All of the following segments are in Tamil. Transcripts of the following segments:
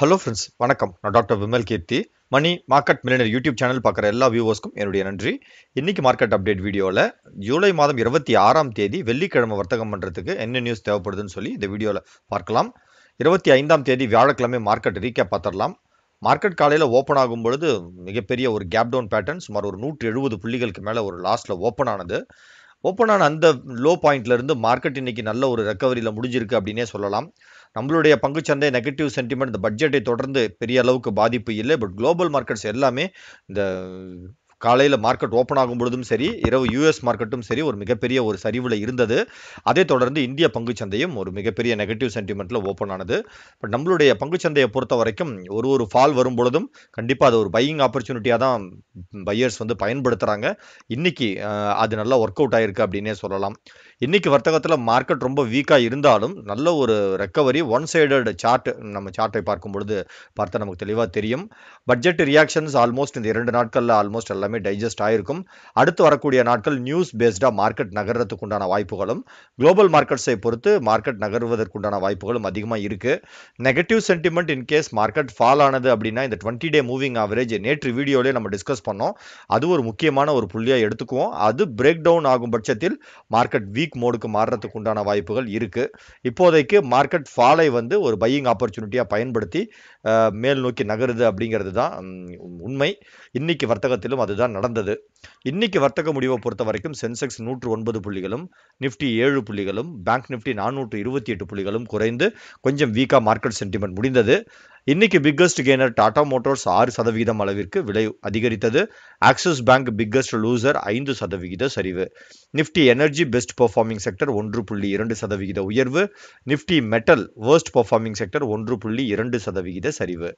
ஹலோ ஃப்ரெண்ட்ஸ் வணக்கம் நான் doctor Vimal Keerthi money market millionaire YouTube channel பார்க்குற எல்லா வியூவர்ஸ்க்கும் என்னுடைய நன்றி இன்றைக்கி மார்க்கெட் அப்டேட் வீடியோவில் ஜூலை மாதம் இருபத்தி ஆறாம் தேதி வெள்ளிக்கிழமை வர்த்தகம் பண்ணுறதுக்கு என்ன நியூஸ் தேவைப்படுதுன்னு சொல்லி இந்த வீடியோவில் பார்க்கலாம் இருபத்தி ஐந்தாம் தேதி வியாழக்கிழமை மார்க்கெட் ரீகேப் பார்த்துடலாம் மார்க்கெட் காலையில் ஓப்பன் ஆகும் பொழுது மிகப்பெரிய ஒரு கேப் டவுன் பேட்டர்ன் சுமார் ஒரு நூற்றி எழுபது புள்ளிகளுக்கு மேலே ஒரு லாஸ்ட்டில் ஓப்பன் ஆனது ஓப்பன் ஆன அந்த லோ பாயிண்ட்லேருந்து மார்க்கெட் இன்றைக்கி நல்ல ஒரு ரெக்கவரியில் முடிஞ்சிருக்கு அப்படின்னே சொல்லலாம் நம்மளுடைய சந்தை நெகட்டிவ் சென்டிமெண்ட் இந்த பட்ஜெட்டை தொடர்ந்து பெரிய அளவுக்கு பாதிப்பு இல்லை பட் குளோபல் மார்க்கெட்ஸ் எல்லாமே இந்த காலையில் மார்க்கெட் ஓப்பன் ஆகும் பொழுதும் சரி இரவு யூஎஸ் மார்க்கெட்டும் சரி ஒரு மிகப்பெரிய ஒரு சரிவில் இருந்தது அதை தொடர்ந்து இந்திய சந்தையும் ஒரு மிகப்பெரிய நெகட்டிவ் சென்டிமெண்ட்டில் ஓப்பன் ஆனது பட் நம்மளுடைய சந்தையை பொறுத்த வரைக்கும் ஒரு ஒரு ஃபால் வரும் பொழுதும் கண்டிப்பாக அது ஒரு பையிங் ஆப்பர்ச்சுனிட்டியாக தான் பையர்ஸ் வந்து பயன்படுத்துகிறாங்க இன்றைக்கி அது நல்லா ஒர்க் அவுட் ஆகிருக்கு அப்படின்னே சொல்லலாம் இன்றைக்கி வர்த்தகத்தில் மார்க்கெட் ரொம்ப வீக்காக இருந்தாலும் நல்ல ஒரு ரெக்கவரி ஒன் சைடட் சார்ட் நம்ம சார்ட்டை பார்க்கும் பொழுது பார்த்தா நமக்கு தெளிவாக தெரியும் பட்ஜெட் ரியாக்ஷன்ஸ் ஆல்மோஸ்ட் இந்த இரண்டு நாட்களில் ஆல்மோஸ்ட் எல்லாமே எல்லாமே டைஜஸ்ட் ஆயிருக்கும் அடுத்து வரக்கூடிய நாட்கள் நியூஸ் பேஸ்டாக மார்க்கெட் நகர்றதுக்கு உண்டான வாய்ப்புகளும் குளோபல் மார்க்கெட்ஸை பொறுத்து மார்க்கெட் நகர்வதற்குண்டான வாய்ப்புகளும் அதிகமாக இருக்குது negative sentiment in case market fall ஆனது அப்படின்னா இந்த டுவெண்ட்டி டே மூவிங் ஆவரேஜ் நேற்று வீடியோலேயே நம்ம டிஸ்கஸ் பண்ணோம் அது ஒரு முக்கியமான ஒரு புள்ளியாக எடுத்துக்குவோம் அது பிரேக் டவுன் ஆகும் பட்சத்தில் மார்க்கெட் வீக் மோடுக்கு மாறுறதுக்கு உண்டான வாய்ப்புகள் இருக்குது இப்போதைக்கு மார்க்கெட் ஃபாலை வந்து ஒரு பையிங் ஆப்பர்ச்சுனிட்டியாக பயன்படுத்தி மேல் நோக்கி நகருது அப்படிங்கிறது தான் உண்மை இன்னைக்கு வர்த்தகத்திலும் அது தான் நடந்தது இன்னைக்கு வர்த்தக முடிவை பொறுத்த வரைக்கும் சென்செக்ஸ் நூற்று ஒன்பது புள்ளிகளும் நிஃப்டி ஏழு புள்ளிகளும் பேங்க் நிஃப்டி நானூற்று இருபத்தி எட்டு புள்ளிகளும் குறைந்து கொஞ்சம் வீக்காக மார்க்கெட் சென்டிமெண்ட் முடிந்தது இன்னைக்கு பிக்கஸ்ட் கெய்னர் டாடா மோட்டார்ஸ் ஆறு சதவிகிதம் அளவிற்கு விலை அதிகரித்தது ஆக்சிஸ் பேங்க் பிக்கஸ்ட் லூசர் ஐந்து சதவிகித சரிவு Nifty energy best performing sector ஒன்று புள்ளி இரண்டு சதவிகித உயர்வு Nifty metal worst performing sector ஒன்று புள்ளி இரண்டு சதவிகித சரிவு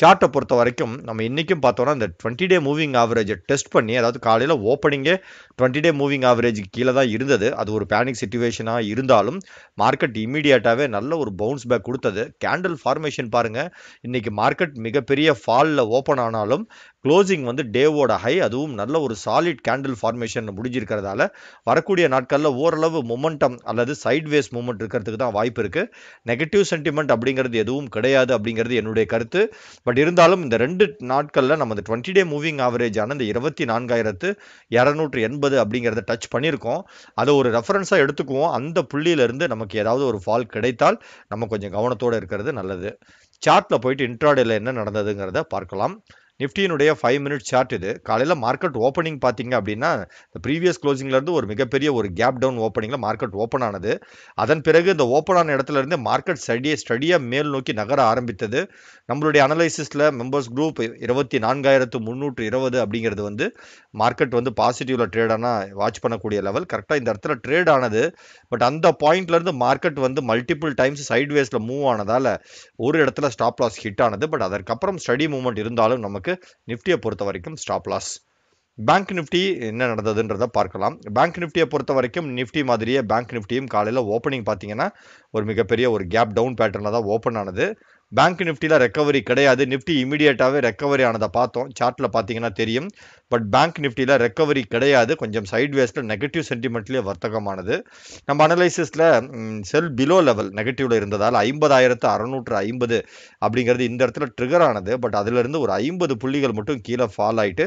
சார்ட்டை பொறுத்த வரைக்கும் நம்ம இன்றைக்கும் பார்த்தோன்னா இந்த டுவெண்ட்டி டே மூவிங் ஆவரேஜை டெஸ்ட் பண்ணி அதாவது காலையில் ஓப்பனிங்கே டுவெண்ட்டி டே மூவிங் ஆவரேஜுக்கு கீழே தான் இருந்தது அது ஒரு பேனிக் சுச்சுவேஷனாக இருந்தாலும் மார்க்கெட் இமீடியட்டாகவே நல்ல ஒரு பவுன்ஸ் பேக் கொடுத்தது கேண்டில் ஃபார்மேஷன் பாருங்கள் இன்றைக்கி மார்க்கெட் மிகப்பெரிய ஃபாலில் ஓப்பன் ஆனாலும் க்ளோசிங் வந்து டேவோட ஹை அதுவும் நல்ல ஒரு சாலிட் கேண்டில் ஃபார்மேஷன் முடிஞ்சிருக்கிறதால வரக்கூடிய நாட்களில் ஓரளவு மொமெண்டம் அல்லது சைட்வேஸ் மூமெண்ட் இருக்கிறதுக்கு தான் வாய்ப்பு இருக்குது நெகட்டிவ் சென்டிமெண்ட் அப்படிங்கிறது எதுவும் கிடையாது அப்படிங்கிறது என்னுடைய கருத்து பட் இருந்தாலும் இந்த ரெண்டு நாட்களில் நம்ம இந்த டுவெண்ட்டி டே மூவிங் ஆவரேஜான இந்த இருபத்தி நான்காயிரத்து இரநூற்று எண்பது அப்படிங்கிறத டச் பண்ணியிருக்கோம் அதை ஒரு ரெஃபரன்ஸாக எடுத்துக்குவோம் அந்த புள்ளியிலேருந்து நமக்கு ஏதாவது ஒரு ஃபால் கிடைத்தால் நம்ம கொஞ்சம் கவனத்தோடு இருக்கிறது நல்லது சார்ட்டில் போயிட்டு இன்ட்ராடேல என்ன நடந்ததுங்கிறத பார்க்கலாம் நிஃப்டியினுடைய ஃபைவ் மினிட் சார்ட் இது காலையில் மார்க்கெட் ஓப்பனிங் பார்த்தீங்க அப்படின்னா ப்ரீவியஸ் க்ளோசிங்லேருந்து ஒரு மிகப்பெரிய ஒரு கேப் டவுன் ஓப்பனிங்கில் மார்க்கெட் ஓப்பன் ஆனது அதன் பிறகு இந்த ஓப்பன் ஆன இடத்துலேருந்து மார்க்கெட் ஸ்டடியை ஸ்டடியாக மேல் நோக்கி நகர ஆரம்பித்தது நம்மளுடைய அனலைசிஸில் மெம்பர்ஸ் குரூப் இருபத்தி நான்காயிரத்து முந்நூற்று இருபது அப்படிங்கிறது வந்து மார்க்கெட் வந்து பாசிட்டிவில் ட்ரேடானா வாட்ச் பண்ணக்கூடிய லெவல் கரெக்டாக இந்த இடத்துல ட்ரேட் ஆனது பட் அந்த பாயிண்ட்லேருந்து மார்க்கெட் வந்து மல்டிபிள் டைம்ஸ் சைட்வேஸில் மூவ் ஆனதால் ஒரு இடத்துல ஸ்டாப் லாஸ் ஹிட் ஆனது பட் அதற்கப்புறம் ஸ்டடி மூவ்மெண்ட் இருந்தாலும் நமக்கு இருக்கு நிப்டியை பொறுத்த வரைக்கும் ஸ்டாப் லாஸ் பேங்க் நிஃப்டி என்ன நடந்ததுன்றத பார்க்கலாம் பேங்க் நிஃப்டியை பொறுத்த வரைக்கும் நிஃப்டி மாதிரியே பேங்க் நிஃப்டியும் காலையில் ஓப்பனிங் பார்த்தீங்கன்னா ஒரு மிகப்பெரிய ஒரு கேப் டவுன் பேட்டர்னில் தான் ஓப்பன் ஆனது பேங்க் நிஃப்டியில் ரெக்கவரி கிடையாது நிஃப்டி இமீடியட்டாகவே ரெக்கவரி ஆனதை பார்த்தோம் சார்ட்டில் பார்த்தீங்கன்னா தெரியும் பட் பேங்க் நிஃப்டியில் ரெக்கவரி கிடையாது கொஞ்சம் சைட் வேஸில் நெகட்டிவ் சென்டிமெண்ட்லேயே வர்த்தகமானது நம்ம அனலைசிஸில் செல் பிலோ லெவல் நெகட்டிவில் இருந்ததால் ஐம்பதாயிரத்து அறநூற்று ஐம்பது அப்படிங்கிறது இந்த இடத்துல ட்ரிகர் ஆனது பட் அதிலிருந்து ஒரு ஐம்பது புள்ளிகள் மட்டும் கீழே ஃபால் ஆகிட்டு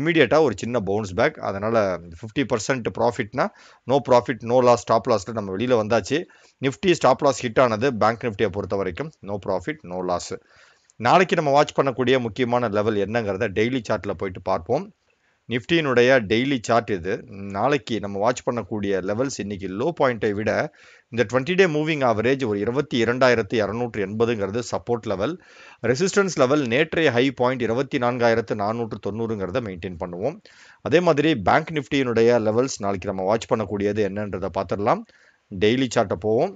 இமீடியட்டாக ஒரு சின்ன பவுன்ஸ் பேக் அதனால் ஃபிஃப்டி பர்சன்ட் ப்ராஃபிட்னா no profit no loss stop லாஸில் நம்ம வெளியில் வந்தாச்சு நிஃப்டி ஸ்டாப் லாஸ் ஹிட் ஆனது பேங்க் நிஃப்டியை பொறுத்த வரைக்கும் நோ ப்ராஃபிட் நோ லாஸ் நாளைக்கு நம்ம வாட்ச் பண்ணக்கூடிய முக்கியமான லெவல் என்னங்கிறத டெய்லி சார்ட்டில் போயிட்டு பார்ப்போம் நிஃப்டியினுடைய டெய்லி சார்ட் இது நாளைக்கு நம்ம வாட்ச் பண்ணக்கூடிய லெவல்ஸ் இன்னைக்கு லோ பாயிண்ட்டை விட இந்த டுவெண்ட்டி டே மூவிங் ஆவரேஜ் ஒரு இருபத்தி இரண்டாயிரத்தி இரநூற்றி எண்பதுங்கிறது சப்போர்ட் லெவல் ரெசிஸ்டன்ஸ் லெவல் நேற்றைய ஹை பாயிண்ட் இருபத்தி நான்காயிரத்து நானூற்று தொண்ணூறுங்கிறத மெயின்டைன் பண்ணுவோம் அதே மாதிரி பேங்க் நிஃப்டியினுடைய லெவல்ஸ் நாளைக்கு நம்ம வாட்ச் பண்ணக்கூடியது என்னன்றதை பார்த்துடலாம் டெய்லி சார்ட்டை போவோம்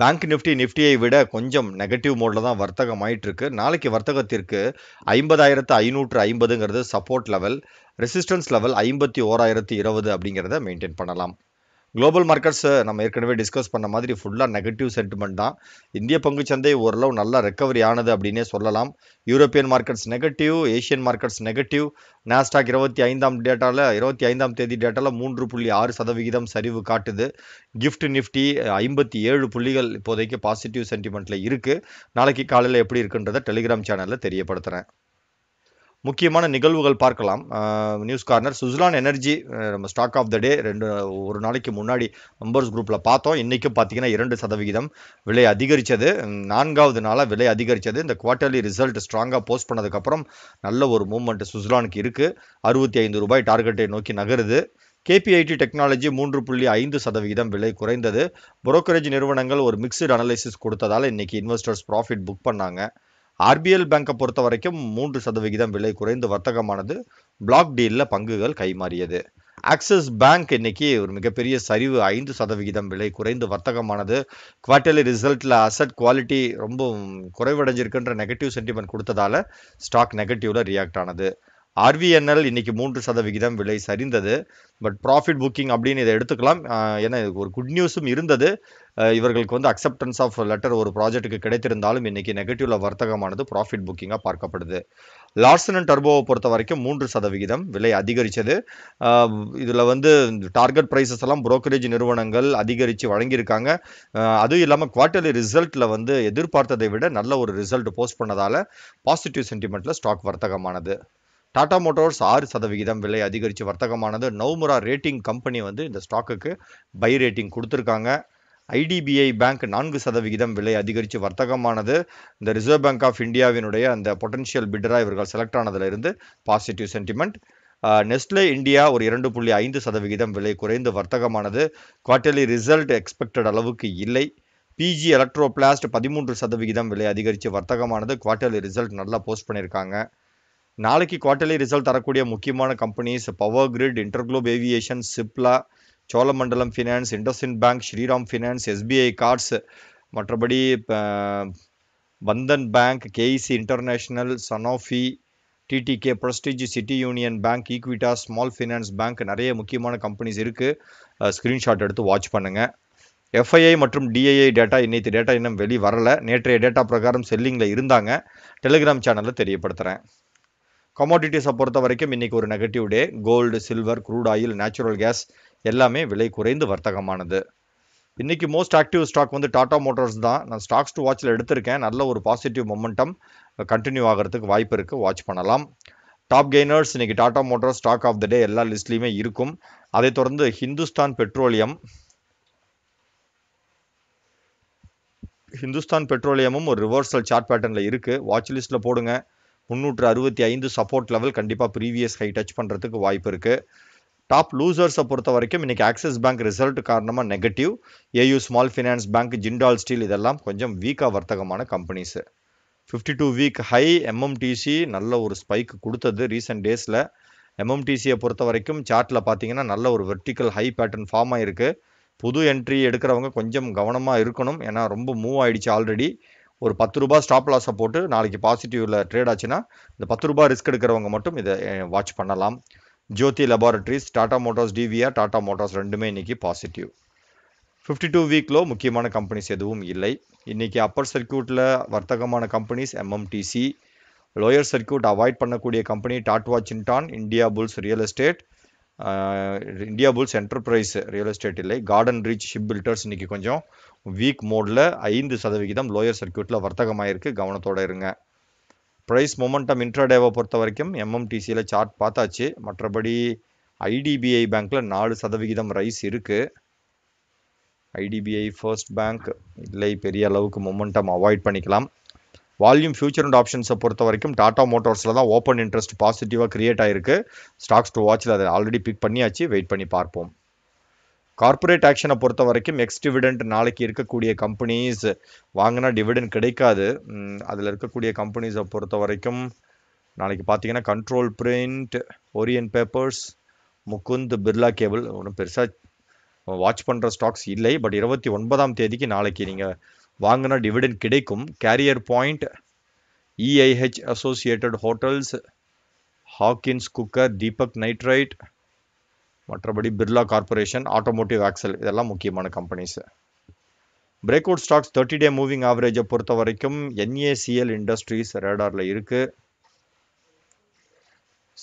பேங்க் நிஃப்டி நிஃப்டியை விட கொஞ்சம் நெகட்டிவ் மோடில் தான் வர்த்தகம் ஆயிட்டுருக்கு நாளைக்கு வர்த்தகத்திற்கு ஐம்பதாயிரத்து ஐநூற்று ஐம்பதுங்கிறது சப்போர்ட் லெவல் ரெசிஸ்டன்ஸ் லெவல் ஐம்பத்தி ஓராயிரத்து இருபது அப்படிங்கிறத மெயின்டைன் பண்ணலாம் குளோபல் மார்க்கெட்ஸ் நம்ம ஏற்கனவே டிஸ்கஸ் பண்ண மாதிரி ஃபுல்லாக நெகட்டிவ் சென்டிமெண்ட் தான் இந்திய சந்தை ஓரளவு நல்லா ரெக்கவரி ஆனது அப்படின்னே சொல்லலாம் European markets negative Asian markets negative Nasdaq இருபத்தி ஐந்தாம் டேட்டாவில் இருபத்தி ஐந்தாம் தேதி டேட்டாவில் மூன்று புள்ளி ஆறு சதவிகிதம் சரிவு காட்டுது கிஃப்ட் நிஃப்டி ஐம்பத்தி ஏழு புள்ளிகள் இப்போதைக்கு பாசிட்டிவ் சென்டிமெண்ட்டில் இருக்குது நாளைக்கு காலையில் எப்படி இருக்குன்றதை டெலிகிராம் சேனலில் தெரியப்படுத்துகிறேன் முக்கியமான நிகழ்வுகள் பார்க்கலாம் நியூஸ் கார்னர் சுஸ்லான் எனர்ஜி நம்ம ஸ்டாக் ஆஃப் த டே ரெண்டு ஒரு நாளைக்கு முன்னாடி மெம்பர்ஸ் குரூப்பில் பார்த்தோம் இன்றைக்கும் பார்த்தீங்கன்னா இரண்டு சதவிகிதம் விலை அதிகரித்தது நான்காவது நாளாக விலை அதிகரித்தது இந்த குவார்ட்டர்லி ரிசல்ட் ஸ்ட்ராங்காக போஸ்ட் பண்ணதுக்கப்புறம் நல்ல ஒரு மூவ்மெண்ட் சுஸ்லானுக்கு இருக்குது அறுபத்தி ஐந்து ரூபாய் டார்கெட்டை நோக்கி நகருது கேபிஐடி டெக்னாலஜி மூன்று புள்ளி ஐந்து சதவிகிதம் விலை குறைந்தது புரோக்கரேஜ் நிறுவனங்கள் ஒரு மிக்சடு அனலைசிஸ் கொடுத்ததால் இன்றைக்கி இன்வெஸ்டர்ஸ் ப்ராஃபிட் புக் பண்ணாங்க ஆர்பிஎல் பேங்கை பொறுத்த வரைக்கும் மூன்று சதவிகிதம் விலை குறைந்து வர்த்தகமானது பிளாக் டீலில் பங்குகள் கைமாறியது ஆக்சிஸ் பேங்க் இன்னைக்கு ஒரு மிகப்பெரிய சரிவு ஐந்து சதவிகிதம் விலை குறைந்து வர்த்தகமானது குவார்டர்லி ரிசல்ட்டில் அசட் குவாலிட்டி ரொம்ப குறைவடைஞ்சிருக்குன்ற நெகட்டிவ் சென்டிமெண்ட் கொடுத்ததால ஸ்டாக் நெகட்டிவ்ல ரியாக்ட் ஆனது ஆர்விஎன்எல் இன்னைக்கு மூன்று சதவிகிதம் விலை சரிந்தது பட் ப்ராஃபிட் புக்கிங் அப்படின்னு இதை எடுத்துக்கலாம் ஏன்னா ஒரு குட் நியூஸும் இருந்தது இவர்களுக்கு வந்து அக்செப்டன்ஸ் ஆஃப் லெட்டர் ஒரு ப்ராஜெக்ட்டுக்கு கிடைத்திருந்தாலும் இன்னைக்கு நெகட்டிவ்ல வர்த்தகமானது ப்ராஃபிட் புக்கிங்காக பார்க்கப்படுது லார்சன் அண்ட் டர்போவை பொறுத்த வரைக்கும் மூன்று சதவிகிதம் விலை அதிகரித்தது இதில் வந்து டார்கெட் ப்ரைஸஸ் எல்லாம் புரோக்கரேஜ் நிறுவனங்கள் அதிகரித்து வழங்கியிருக்காங்க அதுவும் இல்லாமல் குவார்ட்டர்லி ரிசல்ட்டில் வந்து எதிர்பார்த்ததை விட நல்ல ஒரு ரிசல்ட் போஸ்ட் பண்ணதால் பாசிட்டிவ் சென்டிமெண்ட்டில் ஸ்டாக் வர்த்தகமானது டாடா மோட்டார்ஸ் ஆறு சதவிகிதம் விலை அதிகரித்து வர்த்தகமானது நவமுரா ரேட்டிங் கம்பெனி வந்து இந்த ஸ்டாக்குக்கு பை ரேட்டிங் கொடுத்துருக்காங்க ஐடிபிஐ பேங்க் நான்கு சதவிகிதம் விலை அதிகரித்து வர்த்தகமானது இந்த ரிசர்வ் பேங்க் ஆஃப் இந்தியாவினுடைய அந்த பொட்டன்ஷியல் பிட்டராக இவர்கள் செலக்ட் ஆனதிலிருந்து பாசிட்டிவ் சென்டிமெண்ட் நெஸ்ட்லே இந்தியா ஒரு இரண்டு புள்ளி ஐந்து சதவிகிதம் விலை குறைந்து வர்த்தகமானது குவார்டர்லி ரிசல்ட் எக்ஸ்பெக்டட் அளவுக்கு இல்லை பிஜி பிளாஸ்ட் பதிமூன்று சதவிகிதம் விலை அதிகரித்து வர்த்தகமானது குவார்டர்லி ரிசல்ட் நல்லா போஸ்ட் பண்ணியிருக்காங்க நாளைக்கு குவார்டர்லி ரிசல்ட் தரக்கூடிய முக்கியமான companies Power Grid InterGlobe Aviation Cipla Cholamandalam Finance IndusInd Bank Shriram Finance SBI Cards மற்றபடி Bandhan Bank KEC International Sanofi TTK Prestige City Union Bank Equitas Small Finance Bank நிறைய முக்கியமான கம்பெனிஸ் இருக்குது ஸ்க்ரீன்ஷாட் எடுத்து வாட்ச் பண்ணுங்கள் எஃப்ஐஐ மற்றும் டிஐஐ டேட்டா இன்னைக்கு டேட்டா இன்னும் வெளியே வரலை நேற்றைய டேட்டா பிரகாரம் செல்லிங்கில் இருந்தாங்க டெலிகிராம் சேனலில் தெரியப்படுத்துகிறேன் கமோடிட்டிஸை பொறுத்த வரைக்கும் இன்றைக்கி ஒரு negative day gold silver crude oil natural gas எல்லாமே விலை குறைந்து வர்த்தகமானது இன்றைக்கி மோஸ்ட் ஆக்டிவ் ஸ்டாக் வந்து டாடா மோட்டார்ஸ் தான் நான் ஸ்டாக்ஸ் டு வாட்சில் எடுத்திருக்கேன் நல்ல ஒரு பாசிட்டிவ் மொமெண்டம் கண்டினியூ ஆகிறதுக்கு வாய்ப்பு இருக்குது வாட்ச் பண்ணலாம் டாப் கெய்னர்ஸ் இன்றைக்கி Tata Motors stock of the day எல்லா லிஸ்ட்லேயுமே இருக்கும் அதை தொடர்ந்து ஹிந்துஸ்தான் பெட்ரோலியம் ஹிந்துஸ்தான் பெட்ரோலியமும் ஒரு ரிவர்சல் சார்ட் பேட்டர்னில் இருக்குது வாட்ச் லிஸ்ட்டில் போடுங்கள் முந்நூற்று அறுபத்தி ஐந்து சப்போர்ட் லெவல் கண்டிப்பாக ப்ரீவியஸ் ஹை டச் பண்ணுறதுக்கு வாய்ப்பு இருக்குது டாப் லூசர்ஸை பொறுத்த வரைக்கும் இன்றைக்கி ஆக்சிஸ் பேங்க் ரிசல்ட் காரணமாக negative AU Small Finance Bank Jindal Steel இதெல்லாம் கொஞ்சம் வீக்காக வர்த்தகமான companies fifty two week high MMTC நல்ல ஒரு ஸ்பைக் கொடுத்தது ரீசெண்ட் டேஸில் எம்எம்டிசியை பொறுத்த வரைக்கும் சார்ட்டில் பார்த்தீங்கன்னா நல்ல ஒரு வெர்டிக்கல் ஹை பேட்டர்ன் ஃபார்மாக இருக்குது புது என்ட்ரி எடுக்கிறவங்க கொஞ்சம் கவனமாக இருக்கணும் ஏன்னா ரொம்ப மூவ் ஆகிடுச்சு ஆல்ரெடி ஒரு பத்து ரூபா ஸ்டாப் லாஸை போட்டு நாளைக்கு பாசிட்டிவில் ட்ரேட் ஆச்சுன்னா இந்த பத்து ரூபாய் ரிஸ்க் எடுக்கிறவங்க மட்டும் இதை வாட்ச் பண்ணலாம் Jyothy Laboratories Tata Motors DVR Tata Motors ரெண்டுமே இன்றைக்கி பாசிட்டிவ் ஃபிஃப்டி டூ வீக்கில் முக்கியமான கம்பெனிஸ் எதுவும் இல்லை இன்றைக்கி அப்பர் சர்க்கியூட்டில் வர்த்தகமான companies MMTC lower circuit avoid பண்ணக்கூடிய company Tatva Chintan Indiabulls Real Estate Indiabulls Enterprise Real Estate இல்லை கார்டன் ரீச் ஷிப் பில்டர்ஸ் இன்றைக்கி கொஞ்சம் வீக் மோடில் ஐந்து சதவிகிதம் லோயர் சர்க்கியூட்டில் வர்த்தகமாயிருக்கு கவனத்தோடு இருங்க ப்ரைஸ் மொமெண்டம் இன்ட்ராடேவை பொறுத்த வரைக்கும் எம்எம்டிசியில் சார்ட் பார்த்தாச்சு மற்றபடி ஐடிபிஐ பேங்க்கில் நாலு சதவிகிதம் ரைஸ் இருக்குது ஐடிபிஐ ஃபர்ஸ்ட் பேங்க் இல்லை பெரிய அளவுக்கு மொமெண்டம் அவாய்ட் பண்ணிக்கலாம் வால்யூம் ஃபியூச்சர் அண்ட் ஆப்ஷன்ஸை பொறுத்த வரைக்கும் டாடா மோட்டார்ஸில் தான் ஓப்பன் இன்ட்ரெஸ்ட் பாசிட்டிவாக க்ரியேட் ஆகிருக்கு ஸ்டாக்ஸ் டு வாட்சில் அதை ஆல்ரெடி பிக் பண்ணியாச்சு வெயிட் பண்ணி பார்ப்போம் கார்பரேட் ஆக்ஷனை பொறுத்த வரைக்கும் எக்ஸ் டிவிடெண்ட் நாளைக்கு இருக்கக்கூடிய கம்பெனிஸ் வாங்கினா டிவிடெண்ட் கிடைக்காது அதில் இருக்கக்கூடிய கம்பெனிஸை பொறுத்த வரைக்கும் நாளைக்கு பார்த்தீங்கன்னா Control Print Orient Papers Mukand Birla Cable ஒன்றும் பெருசாக வாட்ச் பண்ணுற ஸ்டாக்ஸ் இல்லை பட் இருபத்தி ஒன்பதாம் தேதிக்கு நாளைக்கு நீங்கள் வாங்கினா டிவிடெண்ட் கிடைக்கும் Career Point EIH Associated Hotels Hawkins Cooker Deepak Nitrite மற்றபடி பிர்லா கார்பரேஷன் ஆட்டோமோட்டிவ் ஆக்சல் இதெல்லாம் முக்கியமான companies break out stocks thirty day moving ஆவரேஜை பொறுத்த வரைக்கும் என்ஏசிஎல் இண்டஸ்ட்ரீஸ் ரேடாரில் இருக்கு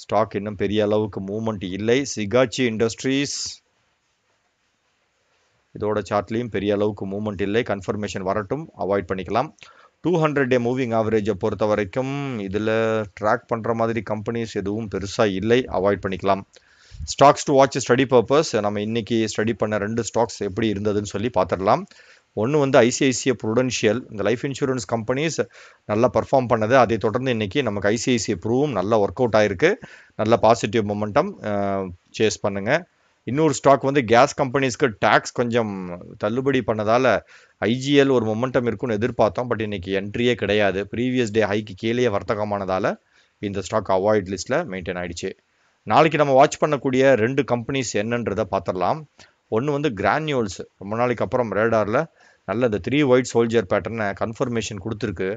ஸ்டாக் இன்னும் பெரிய அளவுக்கு மூவ்மெண்ட் இல்லை சிகாச்சி இண்டஸ்ட்ரீஸ் இதோட சார்ட்லேயும் பெரிய அளவுக்கு மூவ்மெண்ட் இல்லை கன்ஃபர்மேஷன் வரட்டும் அவாய்ட் பண்ணிக்கலாம் டூ ஹண்ட்ரட் டே மூவிங் ஆவரேஜை பொறுத்த வரைக்கும் இதில் ட்ராக் பண்ணுற மாதிரி கம்பெனிஸ் எதுவும் பெருசாக இல்லை அவாய்ட் பண்ணிக்கலாம் stocks to watch study purpose நம்ம இன்றைக்கி ஸ்டடி பண்ண ரெண்டு ஸ்டாக்ஸ் எப்படி இருந்ததுன்னு சொல்லி பார்த்துடலாம் ஒன்று வந்து ஐசிஐசிஐ ப்ரூடென்ஷியல் இந்த லைஃப் இன்சூரன்ஸ் கம்பெனிஸ் நல்லா பர்ஃபார்ம் பண்ணது அதை தொடர்ந்து இன்றைக்கி நமக்கு ஐசிஐசிஐ ப்ரூவும் நல்லா ஒர்க் அவுட் ஆகிருக்கு நல்ல பாசிட்டிவ் மொமெண்டம் சேஸ் பண்ணுங்கள் இன்னொரு ஸ்டாக் வந்து கேஸ் கம்பெனிஸ்க்கு டேக்ஸ் கொஞ்சம் தள்ளுபடி பண்ணதால் ஐஜிஎல் ஒரு மொமெண்டம் இருக்கும்னு எதிர்பார்த்தோம் பட் இன்றைக்கி என்ட்ரியே கிடையாது ப்ரீவியஸ் டே ஹைக்கு கீழே வர்த்தகமானதால் இந்த ஸ்டாக் அவாய்ட் லிஸ்ட்டில் மெயின்டைன் ஆகிடுச்சு நாளைக்கு நம்ம வாட்ச் பண்ணக்கூடிய ரெண்டு கம்பெனிஸ் என்னன்றதை பார்த்துடலாம் ஒன்று வந்து கிரான்யூல்ஸ் ரொம்ப நாளைக்கு அப்புறம் ரேடாரில் நல்ல இந்த த்ரீ ஒயிட் சோல்ஜர் பேட்டர்னை கன்ஃபர்மேஷன் கொடுத்துருக்கு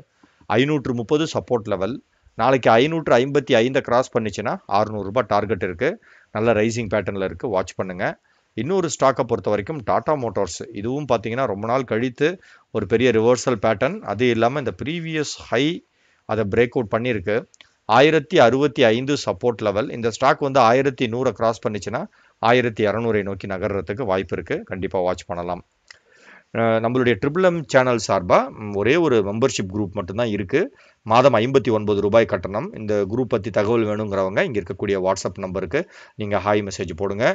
ஐநூற்று முப்பது சப்போர்ட் லெவல் நாளைக்கு ஐநூற்று ஐம்பத்தி ஐந்தை கிராஸ் பண்ணிச்சுன்னா அறுநூறுபா டார்கெட் இருக்குது நல்ல ரைசிங் பேட்டர்னில் இருக்குது வாட்ச் பண்ணுங்கள் இன்னொரு ஸ்டாக்கை பொறுத்த வரைக்கும் டாடா மோட்டார்ஸ் இதுவும் பார்த்தீங்கன்னா ரொம்ப நாள் கழித்து ஒரு பெரிய ரிவர்சல் பேட்டர்ன் அது இல்லாமல் இந்த ப்ரீவியஸ் ஹை அதை பிரேக் அவுட் பண்ணியிருக்கு ஆயிரத்தி அறுபத்தி ஐந்து சப்போர்ட் லெவல் இந்த ஸ்டாக் வந்து ஆயிரத்தி நூறை கிராஸ் பண்ணிச்சுன்னா ஆயிரத்தி இரநூறை நோக்கி நகர்றதுக்கு வாய்ப்பு இருக்குது கண்டிப்பாக வாட்ச் பண்ணலாம் நம்மளுடைய ட்ரிபிள் எம் சேனல் சார்பாக ஒரே ஒரு மெம்பர்ஷிப் குரூப் மட்டும்தான் இருக்குது மாதம் ஐம்பத்தி ஒன்பது ரூபாய் கட்டணம் இந்த குரூப் பற்றி தகவல் வேணுங்கிறவங்க இங்கே இருக்கக்கூடிய வாட்ஸ்அப் நம்பருக்கு நீங்கள் ஹாய் மெசேஜ் போடுங்க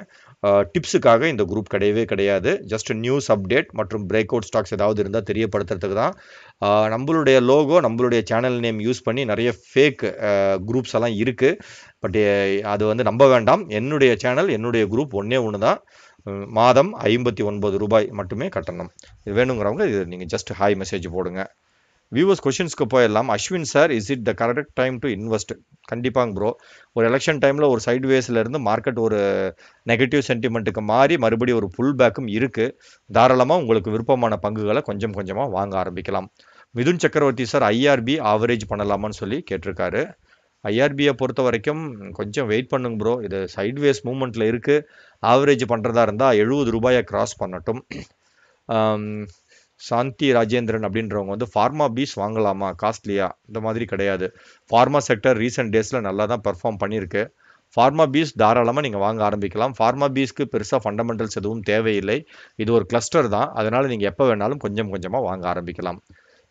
டிப்ஸுக்காக இந்த குரூப் கிடையவே கிடையாது ஜஸ்ட் நியூஸ் அப்டேட் மற்றும் பிரேக் அவுட் ஸ்டாக்ஸ் ஏதாவது இருந்தால் தெரியப்படுத்துறதுக்கு தான் நம்மளுடைய லோகோ நம்மளுடைய சேனல் நேம் யூஸ் பண்ணி நிறைய ஃபேக் குரூப்ஸ் எல்லாம் இருக்குது பட் அது வந்து நம்ப வேண்டாம் என்னுடைய சேனல் என்னுடைய குரூப் ஒன்றே ஒன்று தான் மாதம் ஐம்பத்தி ஒன்பது ரூபாய் மட்டுமே கட்டணம் இது வேணுங்கிறவங்க இது நீங்கள் ஜஸ்ட் ஹாய் மெசேஜ் போடுங்க வியூவர்ஸ் கொஷின்ஸ்க்கு போயிடலாம் Ashwin sir is it the correct time to invest கண்டிப்பாங்க ப்ரோ ஒரு எலெக்ஷன் டைமில் ஒரு சைட் வேஸ்லேருந்து மார்க்கெட் ஒரு நெகட்டிவ் சென்டிமெண்ட்டுக்கு மாறி மறுபடியும் ஒரு புல் பேக்கும் இருக்குது தாராளமாக உங்களுக்கு விருப்பமான பங்குகளை கொஞ்சம் கொஞ்சமாக வாங்க ஆரம்பிக்கலாம் மிதுன் சக்கரவர்த்தி சார் ஐஆர்பி ஆவரேஜ் பண்ணலாமான்னு சொல்லி கேட்டிருக்காரு ஐஆர்பியை பொறுத்த வரைக்கும் கொஞ்சம் வெயிட் பண்ணுங்க ப்ரோ இது சைட்வேஸ் மூமெண்ட்டில் இருக்குது ஆவரேஜ் பண்ணுறதா இருந்தால் எழுபது ரூபாயை க்ராஸ் பண்ணட்டும் சாந்தி ராஜேந்திரன் அப்படின்றவங்க வந்து ஃபார்மா பீஸ் வாங்கலாமா காஸ்ட்லியா இந்த மாதிரி கிடையாது ஃபார்மா செக்டர் ரீசெண்ட் டேஸில் நல்லா தான் பெர்ஃபார்ம் பண்ணியிருக்கு ஃபார்மா பீஸ் தாராளமாக நீங்கள் வாங்க ஆரம்பிக்கலாம் ஃபார்மா பீஸ்க்கு பெருசாக ஃபண்டமெண்டல்ஸ் எதுவும் தேவையில்லை இது ஒரு கிளஸ்டர் தான் அதனால் நீங்கள் எப்போ வேணாலும் கொஞ்சம் கொஞ்சமாக வாங்க ஆரம்பிக்கலாம்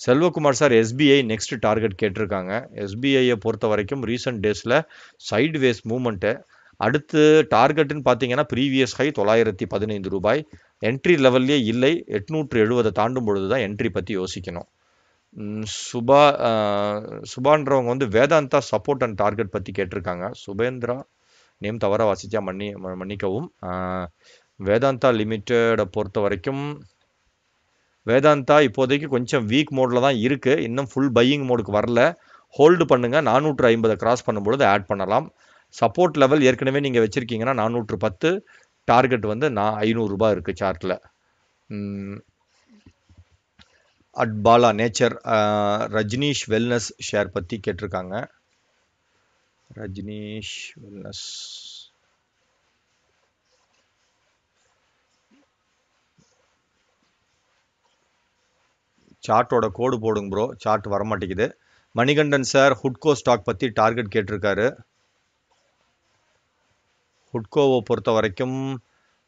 Selvakumar sir SBI next target கேட்டிருக்காங்க எஸ்பிஐயை பொறுத்த வரைக்கும் ரீசெண்ட் டேஸில் வேஸ் மூமெண்ட்டு அடுத்து டார்கெட்டுன்னு பார்த்தீங்கன்னா ப்ரீவியஸ் ஹை தொள்ளாயிரத்தி பதினைந்து ரூபாய் என்ட்ரி லெவல்லே இல்லை எட்நூற்று எழுபதை தாண்டும் பொழுது தான் என்ட்ரி பற்றி யோசிக்கணும் சுபா சுபான்றவங்க வந்து வேதாந்தா சப்போர்ட் அண்ட் டார்கெட் பற்றி கேட்டிருக்காங்க சுபேந்திரா நேம் தவற வாசித்தா மன்னி மன்னிக்கவும் வேதாந்தா லிமிட்டடை பொறுத்த வரைக்கும் வேதாந்தா இப்போதைக்கு கொஞ்சம் வீக் மோடில் தான் இருக்குது இன்னும் ஃபுல் பையிங் மோடுக்கு வரல ஹோல்டு பண்ணுங்கள் நானூற்று ஐம்பதை கிராஸ் பண்ணும்பொழுது ஆட் பண்ணலாம் சப்போர்ட் லெவல் ஏற்கனவே நீங்கள் வச்சுருக்கீங்கன்னா நானூற்று பத்து டார்கெட் வந்து நான் ஐநூறுரூபா இருக்குது சார்ட்டில் அட் Bala nature Rajnish Wellness share பற்றி கேட்டிருக்காங்க ரஜினீஷ் வெல்னஸ் சார்ட்டோட கோடு போடுங்க ப்ரோ சார்ட் வரமாட்டேங்குது மணிகண்டன் சார் ஹுட்கோ ஸ்டாக் பற்றி டார்கெட் கேட்டிருக்காரு ஹுட்கோவை பொறுத்த வரைக்கும்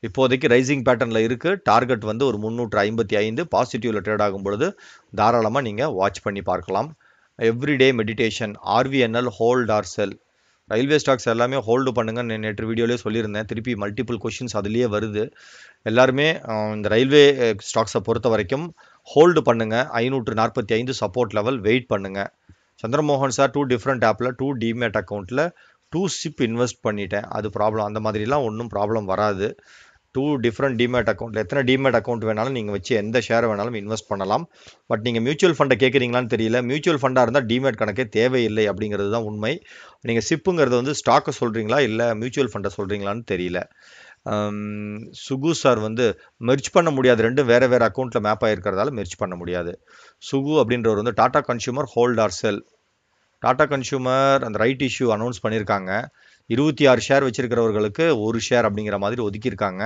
இப்போதைக்கு ரைசிங் பேட்டர்னில் இருக்குது டார்கெட் வந்து ஒரு முந்நூற்று ஐம்பத்தி ஐந்து பாசிட்டிவில் ட்ரேட் ஆகும் பொழுது தாராளமாக நீங்கள் வாட்ச் பண்ணி பார்க்கலாம் everyday meditation RVNL hold or sell railway stocks எல்லாமே ஹோல்டு பண்ணுங்கன்னு நேற்று வீடியோலேயே சொல்லியிருந்தேன் திருப்பி மல்டிபிள் கொஷின்ஸ் அதுலேயே வருது எல்லாருமே இந்த ரயில்வே ஸ்டாக்ஸை பொறுத்த வரைக்கும் ஹோல்டு பண்ணுங்கள் ஐநூற்று நாற்பத்தி ஐந்து சப்போர்ட் லெவல் வெயிட் பண்ணுங்கள் சந்திரமோகன் சார் டூ டிஃப்ரெண்ட் ஆப்பில் டூ டிமேட் அக்கௌண்ட்டில் டூ ஷிப் இன்வெஸ்ட் பண்ணிட்டேன் அது ப்ராப்ளம் அந்த மாதிரிலாம் ஒன்றும் ப்ராப்ளம் வராது டூ டிஃப்ரெண்ட் டிமேட் அக்கௌண்ட்டில் எத்தனை டிமேட் அக்கௌண்ட் வேணாலும் நீங்கள் வச்சு எந்த ஷேர் வேணாலும் இன்வெஸ்ட் பண்ணலாம் பட் நீங்கள் மியூச்சுவல் ஃபண்டை கேட்குறீங்களான்னு தெரியல மியூச்சுவல் ஃபண்டாக இருந்தால் டிமேட் கணக்கே தேவையில்லை அப்படிங்கிறது தான் உண்மை நீங்கள் சிப்புங்கிறது வந்து ஸ்டாக்கை சொல்கிறீங்களா இல்லை மியூச்சுவல் ஃபண்டை சொல்கிறீங்களான்னு தெரியல சுகு சார் வந்து மெர்ச் பண்ண முடியாது ரெண்டும் வேறு வேறு அக்கௌண்ட்டில் மேப் ஆகிருக்கிறதால மெர்ச் பண்ண முடியாது சுகு அப்படின்றவர் வந்து Tata Consumer hold or sell Tata Consumer அந்த ரைட் இஷ்யூ அனௌன்ஸ் பண்ணியிருக்காங்க இருபத்தி ஆறு ஷேர் வச்சுருக்கிறவர்களுக்கு ஒரு ஷேர் அப்படிங்கிற மாதிரி ஒதுக்கியிருக்காங்க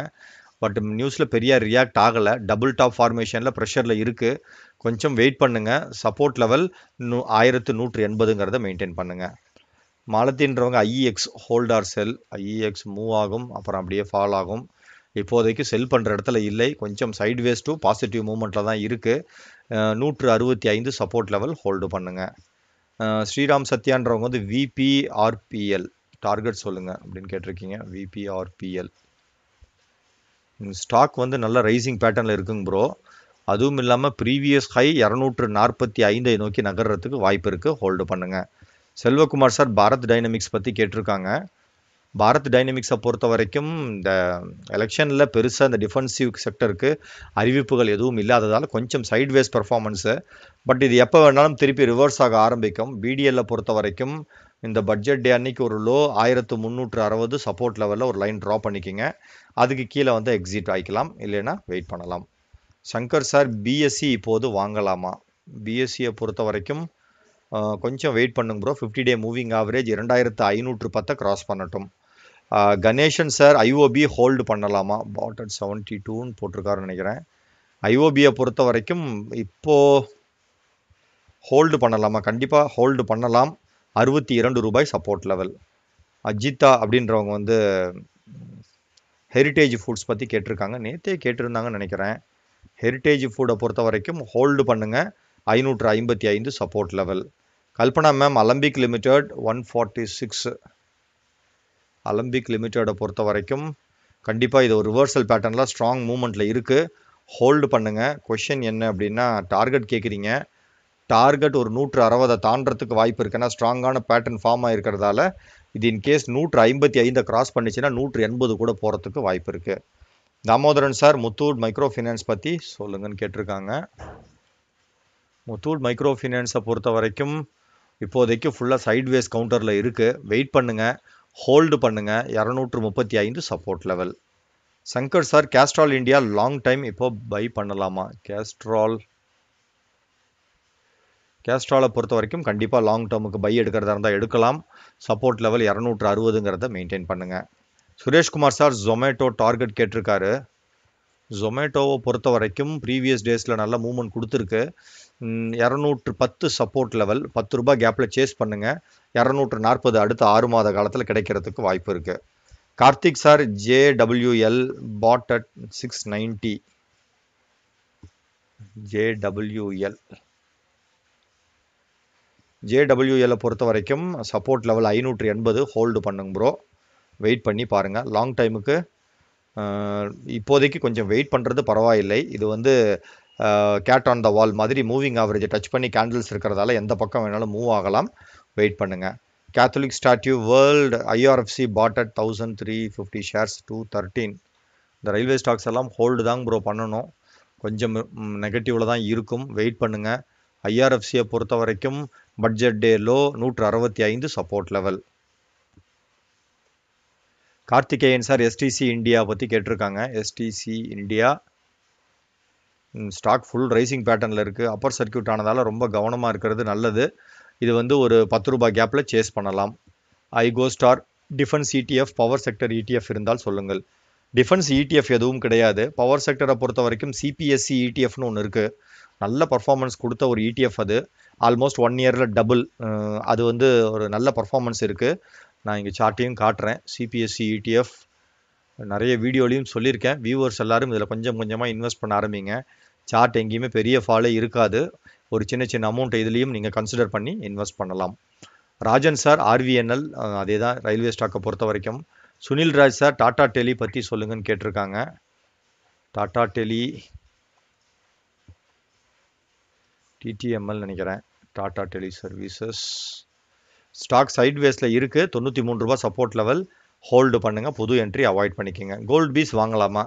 பட் நியூஸில் பெரிய ரியாக்ட் ஆகலை டபுள் டாப் ஃபார்மேஷனில் ப்ரெஷரில் இருக்குது கொஞ்சம் வெயிட் பண்ணுங்கள் சப்போர்ட் லெவல் நூ ஆயிரத்து நூற்று எண்பதுங்கிறத மெயின்டைன் பண்ணுங்கள் மாலத்தின்றவங்க IEX hold or sell IEX move ஆகும் அப்புறம் அப்படியே ஃபால் ஆகும் இப்போதைக்கு செல் பண்ணுற இடத்துல இல்லை கொஞ்சம் சைட் டு பாசிட்டிவ் மூமெண்ட்டில் தான் இருக்குது நூற்று அறுபத்தி ஐந்து சப்போர்ட் லெவல் ஹோல்டு பண்ணுங்கள் ஸ்ரீராம் சத்யான்றவங்க வந்து விபிஆர்பிஎல் டார்கெட் சொல்லுங்கள் அப்படின்னு கேட்டிருக்கீங்க விபிஆர்பிஎல் ஸ்டாக் வந்து நல்ல ரைசிங் பேட்டர்னில் இருக்குங்க ப்ரோ அதுவும் இல்லாமல் ப்ரீவியஸ் ஹை இரநூற்று நாற்பத்தி ஐந்தை நோக்கி நகர்றதுக்கு வாய்ப்பு இருக்குது ஹோல்டு பண்ணுங்கள் செல்வகுமார் சார் பாரத் டைனமிக்ஸ் பற்றி கேட்டிருக்காங்க பாரத் டைனமிக்ஸை பொறுத்த வரைக்கும் இந்த எலெக்ஷனில் பெருசாக இந்த டிஃபென்சிவ் செக்டருக்கு அறிவிப்புகள் எதுவும் இல்லாததால் கொஞ்சம் சைட்வேஸ் பர்ஃபார்மன்ஸு பட் இது எப்போ வேணாலும் திருப்பி ரிவர்ஸ் ஆக ஆரம்பிக்கும் பிடிஎல்ல பொறுத்த வரைக்கும் இந்த பட்ஜெட் டே அன்னைக்கு ஒரு லோ ஆயிரத்து முந்நூற்று அறுபது சப்போர்ட் லெவலில் ஒரு லைன் ட்ரா பண்ணிக்கிங்க அதுக்கு கீழே வந்து எக்ஸிட் ஆகிக்கலாம் இல்லைன்னா வெயிட் பண்ணலாம் சங்கர் சார் பிஎஸ்சி e இப்போது வாங்கலாமா பிஎஸ்சியை e பொறுத்த வரைக்கும் கொஞ்சம் வெயிட் பண்ணுங்க bro fifty day moving average இரண்டாயிரத்து ஐநூற்று பத்தை க்ராஸ் பண்ணட்டும் கணேஷன் சார் ஐஓபி ஹோல்டு பண்ணலாமா பாட் அட் டூன்னு போட்டிருக்காருன்னு நினைக்கிறேன் ஐஓபியை பொறுத்த வரைக்கும் இப்போது ஹோல்டு பண்ணலாமா கண்டிப்பாக ஹோல்டு பண்ணலாம் அறுபத்தி இரண்டு ரூபாய் சப்போர்ட் லெவல் அஜிதா அப்படின்றவங்க வந்து ஹெரிட்டேஜ் ஃபுட்ஸ் பற்றி கேட்டிருக்காங்க நேற்றே கேட்டிருந்தாங்கன்னு நினைக்கிறேன் ஹெரிட்டேஜ் ஃபுட்டை பொறுத்த வரைக்கும் ஹோல்டு பண்ணுங்கள் ஐநூற்று ஐம்பத்தி ஐந்து support level Kalpana ma'am Alembic Limited one forty six Alembic லிமிட்டெடை பொறுத்த வரைக்கும் கண்டிப்பாக இது ஒரு ரிவர்சல் பேட்டர்னில் ஸ்ட்ராங் மூமெண்ட்டில் இருக்குது ஹோல்டு பண்ணுங்கள் கொஷின் என்ன அப்படின்னா டார்கெட் கேட்குறீங்க டார்கெட் ஒரு நூற்று அறுபதை தாண்டறதுக்கு வாய்ப்பு இருக்குன்னா ஸ்ட்ராங்கான பேட்டர்ன் ஃபார்ம் ஆகிருக்கிறதால இது இன்கேஸ் நூற்று ஐம்பத்தி ஐந்தை கிராஸ் பண்ணிச்சுன்னா நூற்று எண்பது கூட போகிறதுக்கு வாய்ப்பு இருக்குது Damodaran sir Muthoot Micro Finance பற்றி சொல்லுங்கன்னு கேட்டிருக்காங்க முத்தூட் மைக்ரோ ஃபினான்ஸை பொறுத்த வரைக்கும் இப்போதைக்கு ஃபுல்லாக சைட்வேஸ் கவுண்டரில் இருக்குது வெயிட் பண்ணுங்கள் ஹோல்டு பண்ணுங்கள் இரநூற்று முப்பத்தி ஐந்து support level Shankar sir Castrol India long time இப்போ பை பண்ணலாமா கேஸ்ட்ரால் கேஸ்ட்ராலை பொறுத்த வரைக்கும் கண்டிப்பாக லாங் டேர்முக்கு பை எடுக்கிறதா இருந்தால் எடுக்கலாம் சப்போர்ட் லெவல் இரநூற்று அறுபதுங்கிறத மெயின்டைன் பண்ணுங்கள் சுரேஷ்குமார் சார் ஜொமேட்டோ டார்கெட் கேட்டிருக்காரு ஜொமேட்டோவை பொறுத்த வரைக்கும் ப்ரீவியஸ் டேஸில் நல்ல மூமெண்ட் கொடுத்துருக்கு இரநூற்று பத்து சப்போர்ட் லெவல் பத்து ரூபாய் கேப்பில் சேஸ் பண்ணுங்கள் இரநூற்று நாற்பது அடுத்த ஆறு மாத காலத்தில் கிடைக்கிறதுக்கு வாய்ப்பு இருக்குது Karthik sir JWL bought at six ninety JWL JWL பொறுத்த வரைக்கும் சப்போர்ட் லெவல் ஐநூற்றி எண்பது ஹோல்டு பண்ணுங்க ப்ரோ வெயிட் பண்ணி பாருங்கள் லாங் டைமுக்கு இப்போதைக்கு கொஞ்சம் வெயிட் பண்ணுறது பரவாயில்லை இது வந்து கேட் ஆன் த வால் மாதிரி மூவிங் ஆவரேஜை டச் பண்ணி கேண்டில்ஸ் இருக்கிறதால எந்த பக்கம் வேணாலும் மூவ் ஆகலாம் வெயிட் பண்ணுங்கள் Catholic statue world IRFC bought at thousand three fifty shares two thirteen இந்த ரயில்வே ஸ்டாக்ஸ் எல்லாம் ஹோல்டு தான் ப்ரோ பண்ணணும் கொஞ்சம் நெகட்டிவில் தான் இருக்கும் வெயிட் பண்ணுங்கள் ஐஆர்எஃப்சியை பொறுத்த வரைக்கும் பட்ஜெட் டே லோ நூற்று அறுபத்தி ஐந்து support level Karthikeyan sir STC India பற்றி கேட்டிருக்காங்க STC India stock full rising பேட்டர்னில் இருக்குது அப்பர் சர்க்கியூட் ஆனதால் ரொம்ப கவனமாக இருக்கிறது நல்லது இது வந்து ஒரு பத்து ரூபாய் கேப்பில் சேஸ் பண்ணலாம் ஐகோ star defence ETF power sector ETF இருந்தால் சொல்லுங்கள் டிஃபென்ஸ் இடிஎஃப் e எதுவும் கிடையாது பவர் செக்டரை பொறுத்த வரைக்கும் சிபிஎஸ்சி இடிஎஃப்னு e ஒன்று இருக்குது நல்ல பர்ஃபார்மன்ஸ் கொடுத்த ஒரு இடிஎஃப் e அது ஆல்மோஸ்ட் ஒன் இயரில் டபுள் அது வந்து ஒரு நல்ல பர்ஃபார்மன்ஸ் இருக்குது நான் இங்கே சார்ட்டையும் காட்டுறேன் சிபிஎஸ்சி இடிஎஃப் நிறைய வீடியோலையும் சொல்லியிருக்கேன் வியூவர்ஸ் எல்லோரும் இதில் கொஞ்சம் கொஞ்சமாக இன்வெஸ்ட் பண்ண ஆரம்பிங்க சார்ட் எங்கேயுமே பெரிய ஃபாலே இருக்காது ஒரு சின்ன சின்ன அமௌண்ட் இதுலேயும் நீங்கள் கன்சிடர் பண்ணி இன்வெஸ்ட் பண்ணலாம் ராஜன் சார் ஆர்விஎன்எல் அதே தான் ரயில்வே ஸ்டாக்கை பொறுத்த வரைக்கும் சுனில் ராஜ் சார் டாடா டெலி பற்றி சொல்லுங்கன்னு கேட்டிருக்காங்க டாடா டெலி டிடிஎம்எல் நினைக்கிறேன் டாடா டெலி சர்வீசஸ் ஸ்டாக் சைட்வேஸில் இருக்குது தொண்ணூற்றி மூணு ரூபா சப்போர்ட் லெவல் ஹோல்டு பண்ணுங்கள் புது என்ட்ரி அவாய்ட் பண்ணிக்கோங்க கோல்டு பீஸ் வாங்கலாமா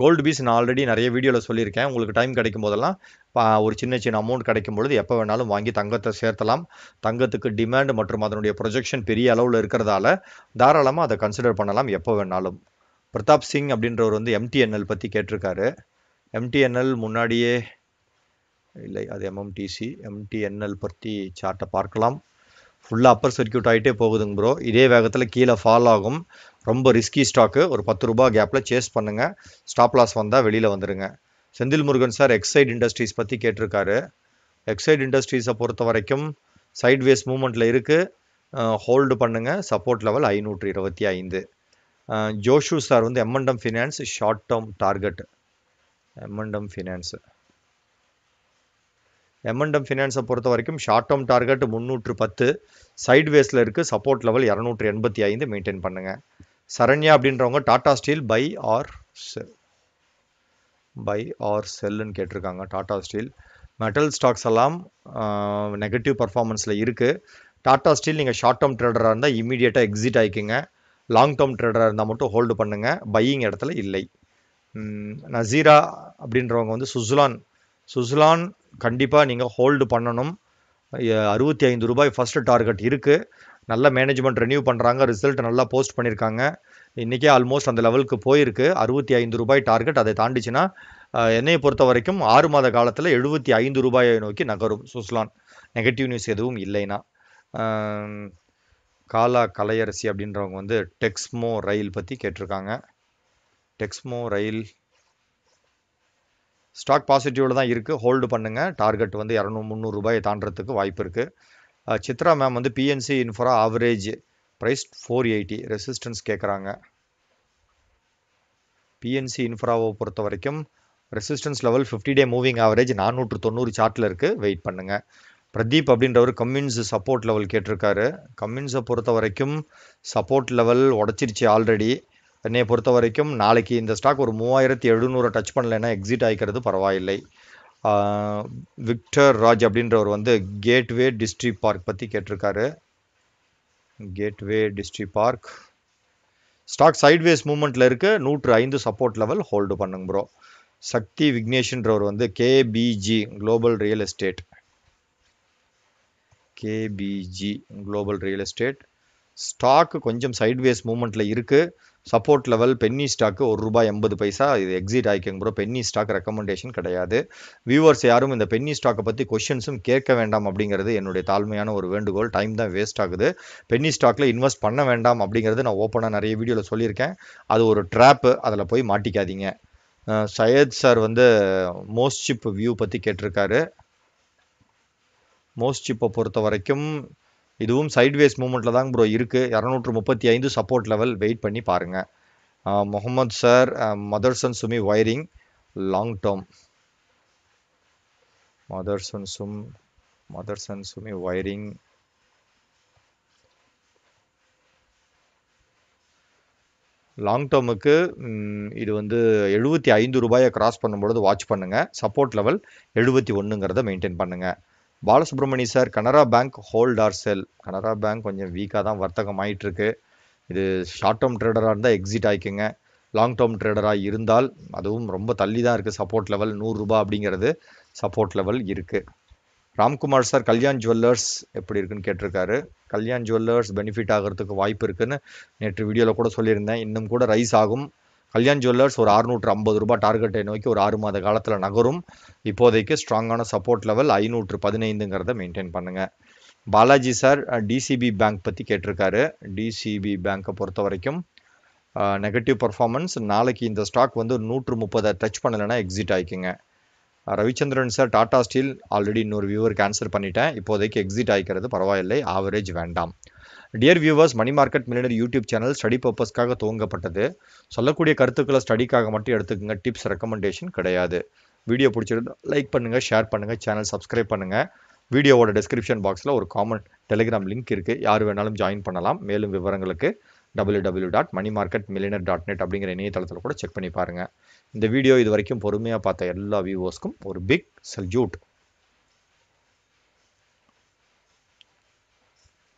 கோல்டு பீஸ் நான் ஆல்ரெடி நிறைய வீடியோவில் சொல்லியிருக்கேன் உங்களுக்கு டைம் கிடைக்கும் போதெல்லாம் ஒரு சின்ன சின்ன அமௌண்ட் கிடைக்கும் பொழுது எப்போ வேணாலும் வாங்கி தங்கத்தை சேர்த்தலாம் தங்கத்துக்கு டிமாண்ட் மற்றும் அதனுடைய ப்ரொஜெக்ஷன் பெரிய அளவில் இருக்கிறதால தாராளமாக அதை கன்சிடர் பண்ணலாம் எப்போ வேணாலும் பிரதாப் சிங் அப்படின்றவர் வந்து எம்டிஎன்எல் பற்றி கேட்டிருக்காரு எம்டிஎன்எல் முன்னாடியே இல்லை அது எம்எம்டிசி எம்டிஎன்எல் பற்றி சார்ட்டை பார்க்கலாம் ஃபுல்லாக அப்பர் சர்க்கியூட் ஆகிட்டே போகுதுங்க ப்ரோ இதே வேகத்தில் கீழே ஃபால் ஆகும் ரொம்ப ரிஸ்கி ஸ்டாக்கு ஒரு பத்து ரூபா கேப்பில் சேஸ் பண்ணுங்கள் ஸ்டாப் லாஸ் வந்தால் வெளியில் வந்துடுங்க Senthil Murugan sir Exide Industries பற்றி கேட்டிருக்காரு எக்ஸைட் இண்டஸ்ட்ரீஸை பொறுத்த வரைக்கும் சைட்வேஸ் மூமெண்ட்டில் இருக்குது ஹோல்டு பண்ணுங்கள் சப்போர்ட் லெவல் ஐநூற்றி இருபத்தி ஐந்து ஜோஷு சார் வந்து எம்என்டம் ஃபினான்ஸ் ஷார்ட் டேர்ம் டார்கெட் எம்என்டம் ஃபினான்ஸு எம்என்டம் ஃபினான்ஸை பொறுத்த வரைக்கும் ஷார்ட் டேர்ம் டார்கெட் முந்நூற்று பத்து சைட்வேஸில் இருக்குது சப்போர்ட் லெவல் இரநூற்று எண்பத்தி ஐந்து மெயின்டைன் பண்ணுங்கள் சரண்யா அப்படின்றவங்க Tata steel buy or sell buy or செல்லுன்னு கேட்டிருக்காங்க டாடா ஸ்டீல் மெட்டல் ஸ்டாக்ஸ் எல்லாம் நெகட்டிவ் பர்ஃபார்மன்ஸில் இருக்குது டாடா ஸ்டீல் நீங்கள் ஷார்ட் டேர்ம் ட்ரேடராக இருந்தால் இமீடியட்டாக எக்ஸிட் ஆகிக்கிங்க லாங் டேர்ம் ட்ரேடராக இருந்தால் மட்டும் ஹோல்டு பண்ணுங்கள் பையிங் இடத்துல இல்லை நசீரா அப்படின்றவங்க வந்து சுஸ்லான் சுஸ்லான் கண்டிப்பாக நீங்கள் ஹோல்டு பண்ணணும் அறுபத்தி ஐந்து ரூபாய் ஃபஸ்ட்டு டார்கெட் இருக்குது நல்ல மேனேஜ்மெண்ட் ரெனியூ பண்ணுறாங்க ரிசல்ட் நல்லா போஸ்ட் பண்ணியிருக்காங்க இன்றைக்கே ஆல்மோஸ்ட் அந்த லெவலுக்கு போயிருக்கு அறுபத்தி ஐந்து ரூபாய் டார்கெட் அதை தாண்டிச்சுன்னா என்னையை பொறுத்த வரைக்கும் ஆறு மாத காலத்தில் எழுபத்தி ஐந்து ரூபாயை நோக்கி நகரும் சுஸ்லான் நெகட்டிவ் நியூஸ் எதுவும் இல்லைன்னா காலா கலையரசி அப்படின்றவங்க வந்து டெக்ஸ்மோ ரயில் பற்றி கேட்டிருக்காங்க டெக்ஸ்மோ ரயில் ஸ்டாக் பாசிட்டிவில் தான் இருக்குது ஹோல்டு பண்ணுங்கள் டார்கெட் வந்து இரநூ முந்நூறுரூபாயை தாண்டறதுக்கு வாய்ப்பு இருக்குது சித்ரா மேம் வந்து PNC infra average price four eighty resistance கேட்குறாங்க பிஎன்சி இன்ஃப்ராவை பொறுத்த வரைக்கும் resistance level fifty day moving average நானூற்று தொண்ணூறு சார்ட்டில் இருக்குது வெயிட் பண்ணுங்கள் பிரதீப் அப்படின்றவர் கம்யூன்ஸ் சப்போர்ட் லெவல் கேட்டிருக்காரு கம்யூன்ஸை பொறுத்த வரைக்கும் சப்போர்ட் லெவல் உடச்சிருச்சு ஆல்ரெடி என்னையை பொறுத்த வரைக்கும் நாளைக்கு இந்த ஸ்டாக் ஒரு மூவாயிரத்தி எழுநூறு டச் பண்ணலைன்னா எக்ஸிட் ஆகிக்கிறது பரவாயில்லை விக்டர் ராஜ் அப்படின்றவர் வந்து கேட்வே டிஸ்ட்ரி பார்க் பற்றி கேட்டிருக்காரு Gateway Distripark stock sideways மூமெண்ட்டில் இருக்குது நூற்று ஐந்து சப்போர்ட் லெவல் ஹோல்டு பண்ணுங்க ப்ரோ சக்தி விக்னேஷ்ன்றவர் வந்து KBG global real estate KBG global real estate stock கொஞ்சம் சைட்வேஸ் மூமெண்ட்டில் இருக்குது சப்போர்ட் லெவல் பென்னி ஸ்டாக்கு ஒரு ரூபாய் எண்பது பைசா இது எக்ஸிட் ஆகிக்கங்க ப்ரோ பென்னி ஸ்டாக் ரெக்கமெண்டேஷன் கிடையாது வியூவர்ஸ் யாரும் இந்த பென்னி ஸ்டாக்கை பற்றி கொஷின்ஸும் கேட்க வேண்டாம் அப்படிங்கிறது என்னுடைய தாழ்மையான ஒரு வேண்டுகோள் டைம் தான் வேஸ்ட் ஆகுது பென்னி ஸ்டாக்கில் இன்வெஸ்ட் பண்ண வேண்டாம் அப்படிங்கிறது நான் ஓப்பனாக நிறைய வீடியோவில் சொல்லியிருக்கேன் அது ஒரு ட்ராப்பு அதில் போய் மாட்டிக்காதீங்க சையத் சார் வந்து மோஸ்ட் சிப் வியூ பற்றி கேட்டிருக்காரு மோஸ்ட் சிப்பை பொறுத்த வரைக்கும் இதுவும் சைட்வேஸ் மூமெண்ட்டில் தான் ப்ரோ இருக்குது இரநூற்று முப்பத்தி ஐந்து சப்போர்ட் லெவல் வெயிட் பண்ணி பாருங்கள் Mohammed sir Motherson Sumi wiring long term Motherson சும் மதர்சன் சுமி ஒயரிங் லாங் டேர்முக்கு இது வந்து எழுபத்தி ஐந்து ரூபாயை கிராஸ் பண்ணும்பொழுது வாட்ச் பண்ணுங்கள் சப்போர்ட் லெவல் எழுபத்தி ஒன்றுங்கிறத மெயின்டைன் பண்ணுங்கள் Balasubramani sir Canara bank hold or sell Canara bank கொஞ்சம் வீக்காக தான் வர்த்தகம் ஆகிட்டுருக்கு இது ஷார்ட் டேர்ம் ட்ரேடராக இருந்தால் எக்ஸிட் ஆகிக்கோங்க லாங் டேர்ம் ட்ரேடராக இருந்தால் அதுவும் ரொம்ப தள்ளி தான் இருக்குது சப்போர்ட் லெவல் நூறுரூபா அப்படிங்கிறது சப்போர்ட் லெவல் இருக்குது ராம்குமார் சார் கல்யாண் ஜுவல்லர்ஸ் எப்படி இருக்குன்னு கேட்டிருக்காரு கல்யாண் ஜுவல்லர்ஸ் பெனிஃபிட் ஆகிறதுக்கு வாய்ப்பு இருக்குதுன்னு நேற்று வீடியோவில் கூட சொல்லியிருந்தேன் இன்னும் கூட ரைஸ் ஆகும் கல்யாண் ஜுவல்லர்ஸ் ஒரு அறுநூற்று ஐம்பது ரூபாய் டார்கெட்டை நோக்கி ஒரு ஆறு மாத காலத்தில் நகரும் இப்போதைக்கு ஸ்ட்ராங்கான சப்போர்ட் லெவல் ஐநூற்று பதினைந்துங்கிறத மெயின்டைன் பண்ணுங்கள் பாலாஜி சார் டிசிபி பேங்க் பற்றி கேட்டிருக்காரு டிசிபி பேங்க்கை பொறுத்த வரைக்கும் நெகட்டிவ் பர்ஃபார்மன்ஸ் நாளைக்கு இந்த ஸ்டாக் வந்து நூற்று முப்பதை டச் பண்ணலைன்னா எக்ஸிட் ஆகிக்குங்க Ravichandran sir Tata steel already இன்னொரு வியூவருக்கு கேன்சல் பண்ணிட்டேன் இப்போதைக்கு எக்ஸிட் ஆகிக்கிறது பரவாயில்லை ஆவரேஜ் வேண்டாம் dear viewers money market millionaire YouTube channel study பர்பஸ்க்காக துவங்கப்பட்டது சொல்லக்கூடிய கருத்துக்களை ஸ்டடிக்காக மட்டும் எடுத்துக்கோங்க டிப்ஸ் ரெக்கமெண்டேஷன் கிடையாது வீடியோ பிடிச்சிருந்தா லைக் பண்ணுங்கள் ஷேர் பண்ணுங்கள் சேனல் சப்ஸ்கிரைப் பண்ணுங்கள் வீடியோவோட டிஸ்கிரிப்ஷன் பாக்ஸில் ஒரு காமன் டெலிகிராம் லிங்க் இருக்குது யார் வேணாலும் ஜாயின் பண்ணலாம் மேலும் விவரங்களுக்கு W W dot money market millionaire dot net அப்படிங்கிற இணையதளத்தில் கூட செக் பண்ணி பாருங்கள் இந்த வீடியோ இது வரைக்கும் பொறுமையாக பார்த்த எல்லா வியூவர்ஸ்க்கும் ஒரு பிக் சல்யூட்